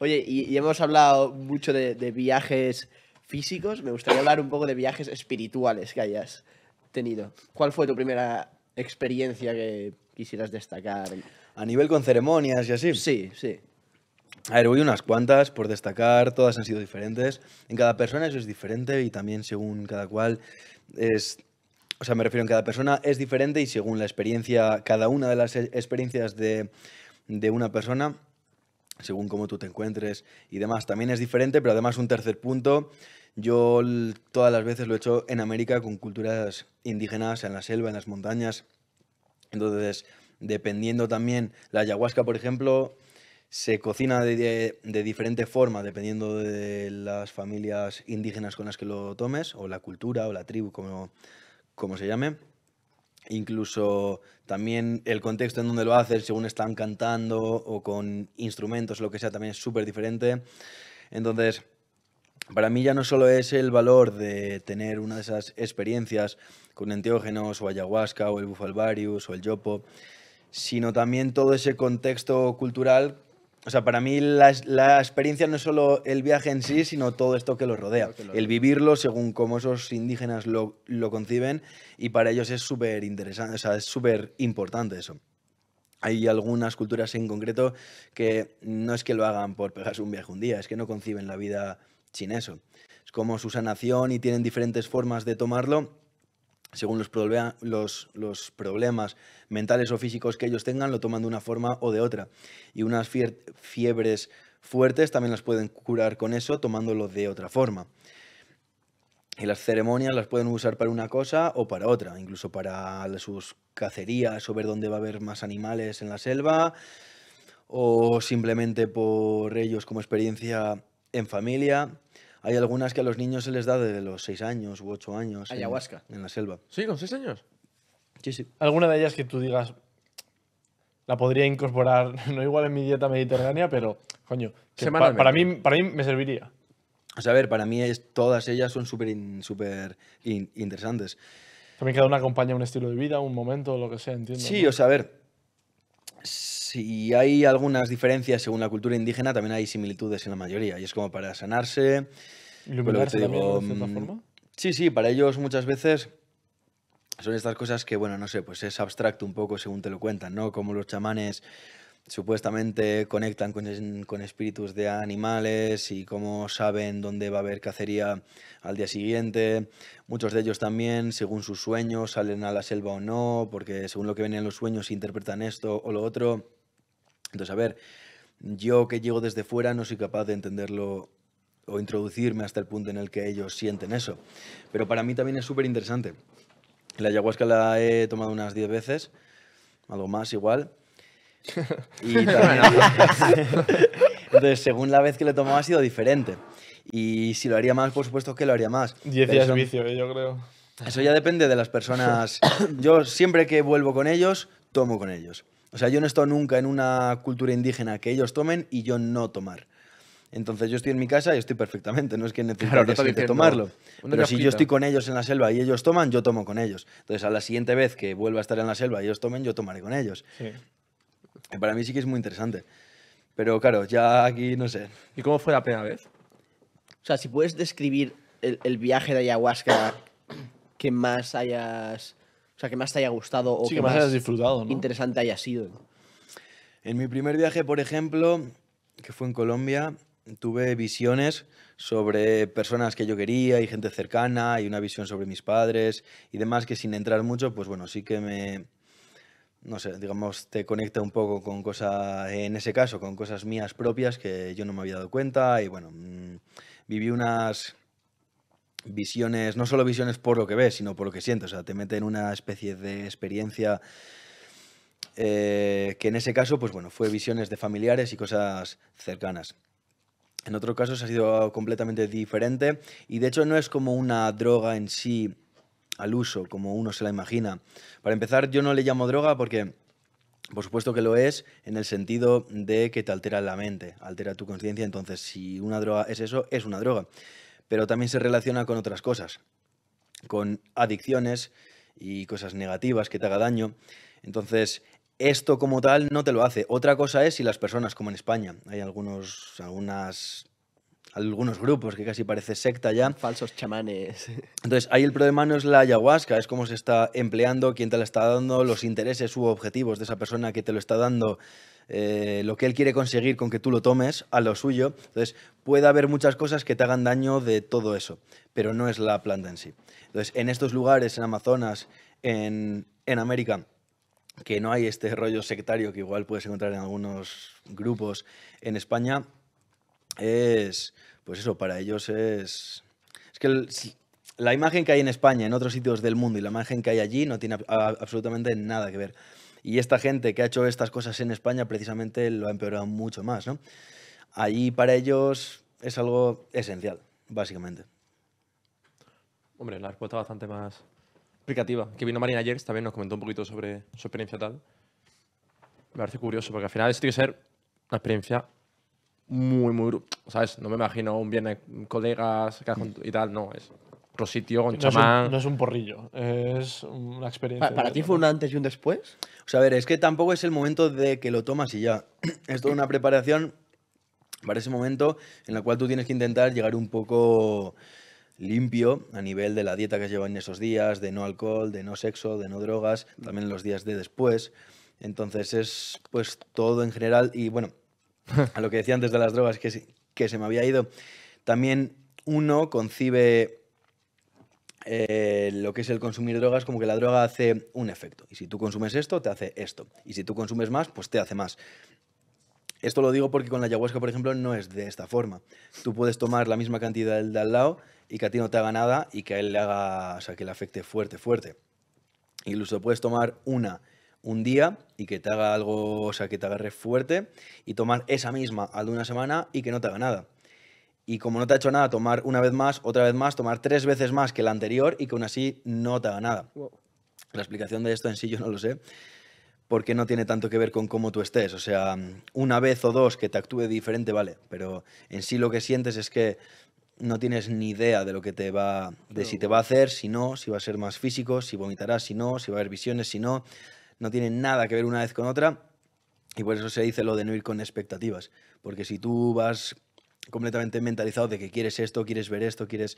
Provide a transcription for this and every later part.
Oye, y, hemos hablado mucho de, viajes físicos. Me gustaría hablar un poco de viajes espirituales que hayas tenido. ¿Cuál fue tu primera experiencia que quisieras destacar? A nivel con ceremonias y así. Sí, sí. A ver, voy unas cuantas por destacar, todas han sido diferentes. En cada persona eso es diferente y también según cada cual es... O sea, me refiero en cada persona es diferente y según la experiencia, cada una de las e-, experiencias de, de una persona según cómo tú te encuentres y demás. También es diferente, pero además un tercer punto, yo todas las veces lo he hecho en América con culturas indígenas, en la selva, en las montañas. Entonces, dependiendo también, la ayahuasca, por ejemplo, se cocina de, diferente forma dependiendo de las familias indígenas con las que lo tomes, o la cultura, o la tribu, como se llame incluso también el contexto en donde lo hacen, según están cantando o con instrumentos, lo que sea, también es súper diferente. Entonces, para mí ya no solo es el valor de tener una de esas experiencias con enteógenos o ayahuasca o el bufalvarius o el yopo, sino también todo ese contexto cultural o sea, para mí la, experiencia no es solo el viaje en sí, sino todo esto que lo rodea. el vivirlo según como esos indígenas lo, conciben y para ellos es súper interesante, o sea, es súper importante eso. Hay algunas culturas en concreto que no es que lo hagan por pegarse un viaje un día, es que no conciben la vida sin eso. Es como su sanación y tienen diferentes formas de tomarlo según los, los, problemas mentales o físicos que ellos tengan, lo toman de una forma o de otra. Y unas fiebres fuertes también las pueden curar con eso, tomándolo de otra forma. Y las ceremonias las pueden usar para una cosa o para otra, incluso para sus cacerías o ver dónde va a haber más animales en la selva, o simplemente por ellos como experiencia en familia. Hay algunas que a los niños se les da desde los 6 años u 8 años. Ayahuasca. En, la selva. Sí, con 6 años. Sí, sí. ¿Alguna de ellas que tú digas, la podría incorporar, no igual en mi dieta mediterránea, pero coño, para, mí, para mí me serviría? O sea, a ver, para mí es, todas ellas son súper super interesantes. También queda una compañía, un estilo de vida, un momento, lo que sea, entiendo. Sí, o sea, a ver si hay algunas diferencias según la cultura indígena, también hay similitudes en la mayoría. Y es como para sanarse. Pues mm, forma. Sí, sí, para ellos muchas veces son estas cosas que, bueno, no sé, pues es abstracto un poco según te lo cuentan, ¿no? Como los chamanes supuestamente conectan con, con, espíritus de animales y cómo saben dónde va a haber cacería al día siguiente. Muchos de ellos también, según sus sueños, salen a la selva o no, porque según lo que ven en los sueños interpretan esto o lo otro. Entonces, a ver, yo que llego desde fuera no soy capaz de entenderlo o introducirme hasta el punto en el que ellos sienten eso. Pero para mí también es súper interesante. La ayahuasca la he tomado unas 10 veces, algo más igual. Y también... Entonces, según la vez que lo he ha sido diferente. Y si lo haría más, por supuesto que lo haría más. 10 días de vicio, eh, yo creo. Eso ya depende de las personas. Yo siempre que vuelvo con ellos, tomo con ellos. O sea, yo no estoy nunca en una cultura indígena que ellos tomen y yo no tomar. Entonces yo estoy en mi casa y estoy perfectamente, no es que necesite tomarlo. Pero si yo estoy con ellos en la selva y ellos toman, yo tomo con ellos. Entonces a la siguiente vez que vuelva a estar en la selva y ellos tomen, yo tomaré con ellos. Sí. para mí sí que es muy interesante. Pero claro, ya aquí no sé. ¿Y cómo fue la primera vez? O sea, si puedes describir el, el viaje de ayahuasca que más hayas o sea, que más te haya gustado o que, más, has disfrutado, interesante haya sido. En mi primer viaje, por ejemplo, que fue en Colombia, tuve visiones sobre personas que yo quería y gente cercana y una visión sobre mis padres y demás que sin entrar mucho, pues bueno, sí que me, no sé, digamos, te conecta un poco con cosas, en ese caso, con cosas mías propias que yo no me había dado cuenta y bueno, mm, viví unas visiones, no solo visiones por lo que ves, sino por lo que sientes. O sea, te mete en una especie de experiencia eh, que en ese caso, pues bueno, fue visiones de familiares y cosas cercanas. En otros casos ha sido completamente diferente y de hecho no es como una droga en sí al uso, como uno se la imagina. Para empezar, yo no le llamo droga porque, por supuesto que lo es, en el sentido de que te altera la mente, altera tu conciencia, entonces si una droga es eso, es una droga pero también se relaciona con otras cosas, con adicciones y cosas negativas que te haga daño. Entonces, esto como tal no te lo hace. Otra cosa es si las personas, como en España, hay algunos, algunas algunos grupos que casi parece secta ya. Falsos chamanes. Entonces, ahí el problema no es la ayahuasca, es cómo se está empleando, quién te la está dando, los intereses u objetivos de esa persona que te lo está dando, eh, lo que él quiere conseguir con que tú lo tomes a lo suyo. Entonces, puede haber muchas cosas que te hagan daño de todo eso, pero no es la planta en sí. Entonces, en estos lugares, en Amazonas, en, en América, que no hay este rollo sectario que igual puedes encontrar en algunos grupos en España, es, pues eso, para ellos es... Es que la imagen que hay en España, en otros sitios del mundo y la imagen que hay allí no tiene absolutamente nada que ver. Y esta gente que ha hecho estas cosas en España precisamente lo ha empeorado mucho más, ¿no? Allí para ellos es algo esencial, básicamente. Hombre, la respuesta bastante más explicativa. Que vino Marina ayer, también nos comentó un poquito sobre su experiencia tal. Me parece curioso, porque al final esto tiene que ser una experiencia muy, muy... ¿Sabes? No me imagino un viernes colegas y tal, no, es otro sitio con chamán. no es un porrillo, es una experiencia. ¿Para, ti fue un antes y un después? O sea, a ver, es que tampoco es el momento de que lo tomas y ya. es toda una preparación para ese momento en la cual tú tienes que intentar llegar un poco limpio a nivel de la dieta que llevan en esos días, de no alcohol, de no sexo, de no drogas, también los días de después. Entonces es pues todo en general y bueno, a lo que decía antes de las drogas, que, se me había ido. También uno concibe eh, lo que es el consumir drogas como que la droga hace un efecto. Y si tú consumes esto, te hace esto. Y si tú consumes más, pues te hace más. Esto lo digo porque con la ayahuasca, por ejemplo, no es de esta forma. Tú puedes tomar la misma cantidad del de al lado y que a ti no te haga nada y que a él le haga, o sea, que le afecte fuerte, fuerte. Incluso puedes tomar una un día y que te haga algo, o sea, que te agarre fuerte y tomar esa misma al de una semana y que no te haga nada. Y como no te ha hecho nada, tomar una vez más, otra vez más, tomar tres veces más que la anterior y que aún así no te haga nada. La explicación de esto en sí yo no lo sé, porque no tiene tanto que ver con cómo tú estés. O sea, una vez o dos que te actúe diferente, vale, pero en sí lo que sientes es que no tienes ni idea de lo que te va, de si te va a hacer, si no, si va a ser más físico, si vomitarás, si no, si va a haber visiones, si no no tienen nada que ver una vez con otra. Y por eso se dice lo de no ir con expectativas. Porque si tú vas completamente mentalizado de que quieres esto, quieres ver esto, quieres...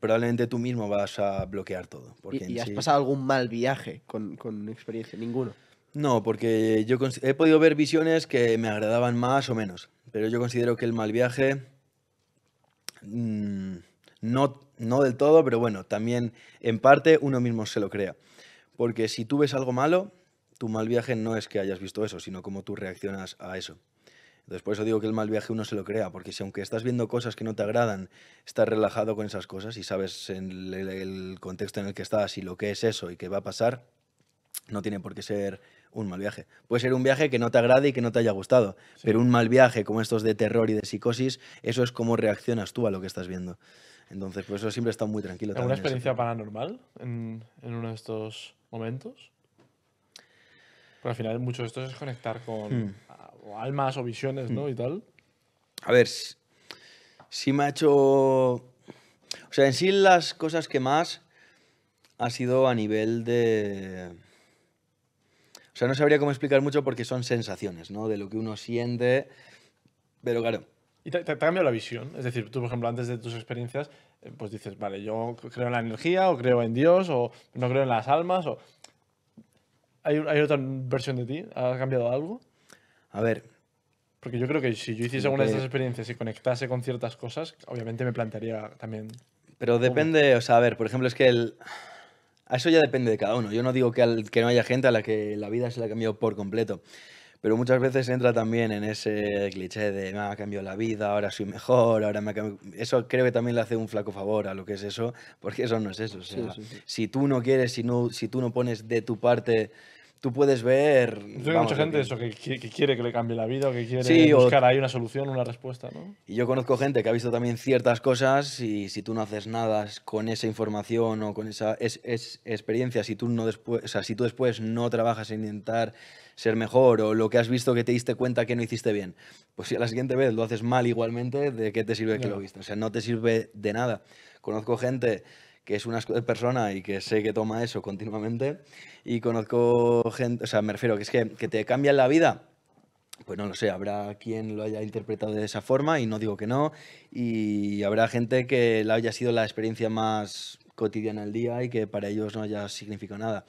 Probablemente tú mismo vas a bloquear todo. Porque ¿Y, has pasado algún mal viaje con, experiencia? Ninguno. No, porque yo he podido ver visiones que me agradaban más o menos, pero yo considero que el mal viaje, mm, no, no del todo, pero bueno, también en parte uno mismo se lo crea. Porque si tú ves algo malo, tu mal viaje no es que hayas visto eso, sino cómo tú reaccionas a eso. Entonces, por eso digo que el mal viaje uno se lo crea, porque si aunque estás viendo cosas que no te agradan, estás relajado con esas cosas y sabes el, contexto en el que estás y lo que es eso y qué va a pasar, no tiene por qué ser un mal viaje. Puede ser un viaje que no te agrade y que no te haya gustado, pero un mal viaje como estos de terror y de psicosis, eso es cómo reaccionas tú a lo que estás viendo. Entonces, por eso siempre está muy tranquilo. una experiencia paranormal en uno de estos momentos. Pero al final mucho de esto es conectar con hmm. almas o visiones, ¿no? Hmm. Y tal. A ver, sí si me ha hecho... O sea, en sí las cosas que más ha sido a nivel de... O sea, no sabría cómo explicar mucho porque son sensaciones, ¿no? De lo que uno siente. Pero claro, y te, la visión. Es decir, tú, por ejemplo, antes de tus experiencias, eh, pues dices, vale, yo creo en la energía, o creo en Dios, o no creo en las almas, o... ¿Hay, otra versión de ti? ¿Ha cambiado algo? A ver. Porque yo creo que si yo hiciese alguna de estas experiencias y conectase con ciertas cosas, obviamente me plantearía también... Pero depende, o sea, a ver, por ejemplo, es que A eso ya depende de cada uno. Yo no digo que, que no haya gente a la que la vida se la ha cambiado por completo. Pero muchas veces entra también en ese cliché de me ah, ha cambiado la vida, ahora soy mejor, ahora me ha cambiado... Eso creo que también le hace un flaco favor a lo que es eso, porque eso no es eso. Si tú no quieres, si, no, si tú no pones de tu parte tú puedes ver. Yo mucha gente que... eso, que, quiere que le cambie la vida o que quiere buscar ahí una solución, una respuesta, ¿no? Y yo conozco gente que ha visto también ciertas cosas y si tú no haces nada con esa información o con esa experiencia, si tú, no después, si tú después no trabajas en intentar ser mejor o lo que has visto que te diste cuenta que no hiciste bien. Pues si a la siguiente vez lo haces mal igualmente, ¿de qué te sirve que lo viste? O sea, no te sirve de nada. Conozco gente que es una persona y que sé que toma eso continuamente y conozco gente, o sea, me refiero que es que, que te cambia la vida pues no lo sé, habrá quien lo haya interpretado de esa forma y no digo que no, y habrá gente que la haya sido la experiencia más cotidiana del día y que para ellos no haya significado nada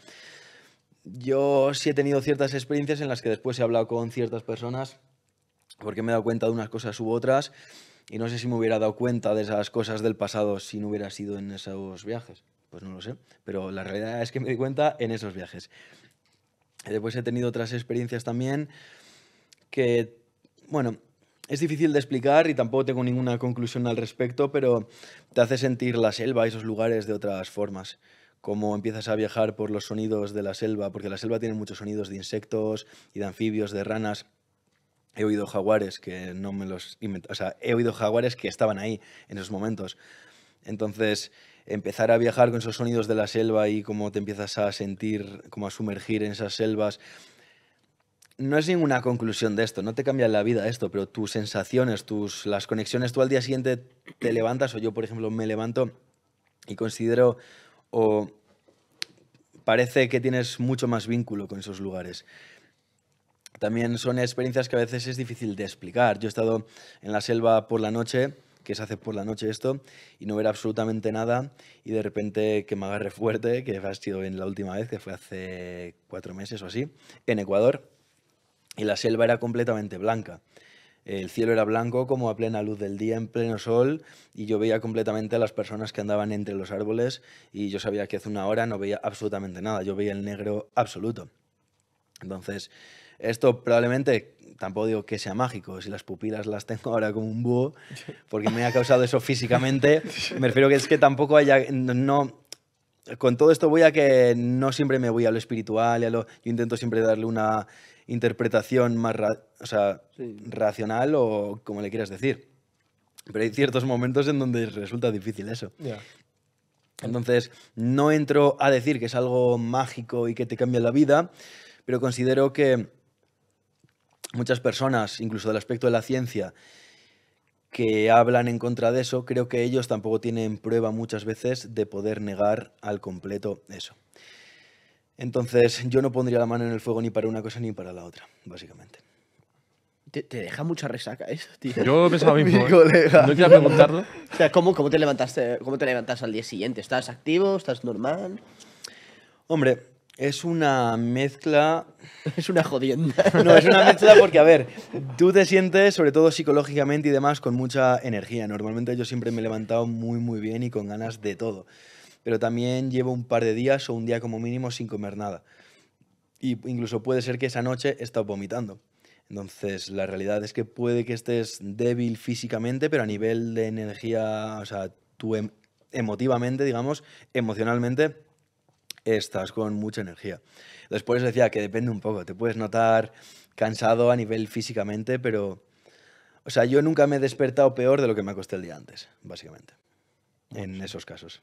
yo sí he tenido ciertas experiencias en las que después he hablado con ciertas personas porque me he dado cuenta de unas cosas u otras y no sé si me hubiera dado cuenta de esas cosas del pasado si no hubiera sido en esos viajes. Pues no lo sé, pero la realidad es que me di cuenta en esos viajes. Después he tenido otras experiencias también que, bueno, es difícil de explicar y tampoco tengo ninguna conclusión al respecto, pero te hace sentir la selva y esos lugares de otras formas cómo empiezas a viajar por los sonidos de la selva, porque la selva tiene muchos sonidos de insectos y de anfibios, de ranas. He oído jaguares que no me los o sea, he oído jaguares que estaban ahí en esos momentos. Entonces, empezar a viajar con esos sonidos de la selva y cómo te empiezas a sentir, como a sumergir en esas selvas. No es ninguna conclusión de esto, no te cambia la vida esto, pero tus sensaciones, tus, las conexiones, tú al día siguiente te levantas, o yo por ejemplo me levanto y considero o parece que tienes mucho más vínculo con esos lugares. También son experiencias que a veces es difícil de explicar. Yo he estado en la selva por la noche, que se hace por la noche esto, y no ver absolutamente nada y de repente que me agarre fuerte, que ha sido en la última vez, que fue hace cuatro meses o así, en Ecuador, y la selva era completamente blanca. El cielo era blanco como a plena luz del día, en pleno sol, y yo veía completamente a las personas que andaban entre los árboles y yo sabía que hace una hora no veía absolutamente nada, yo veía el negro absoluto. Entonces, esto probablemente tampoco digo que sea mágico, si las pupilas las tengo ahora como un búho, porque me ha causado eso físicamente, me refiero que es que tampoco haya, no, con todo esto voy a que no siempre me voy a lo espiritual, lo, yo intento siempre darle una interpretación más racional o como le quieras decir. Pero hay ciertos momentos en donde resulta difícil eso. Entonces, no entro a decir que es algo mágico y que te cambia la vida, pero considero que muchas personas, incluso del aspecto de la ciencia, que hablan en contra de eso, creo que ellos tampoco tienen prueba muchas veces de poder negar al completo eso. Entonces, yo no pondría la mano en el fuego ni para una cosa ni para la otra, básicamente. Te, deja mucha resaca eso, tío. Yo pensaba mismo. ¿eh? No quiero preguntarlo. O sea, ¿cómo, te levantaste, ¿cómo te levantas al día siguiente? ¿Estás activo? ¿Estás normal? Hombre, es una mezcla. Es una jodienda. No, es una mezcla porque, a ver, tú te sientes, sobre todo psicológicamente y demás, con mucha energía. Normalmente yo siempre me he levantado muy, muy bien y con ganas de todo. Pero también llevo un par de días o un día como mínimo sin comer nada. Y incluso puede ser que esa noche he estado vomitando. Entonces, la realidad es que puede que estés débil físicamente, pero a nivel de energía, o sea, tú em, emotivamente, digamos, emocionalmente, estás con mucha energía. Después decía que depende un poco, te puedes notar cansado a nivel físicamente, pero... O sea, yo nunca me he despertado peor de lo que me acosté el día antes, básicamente, en esos casos.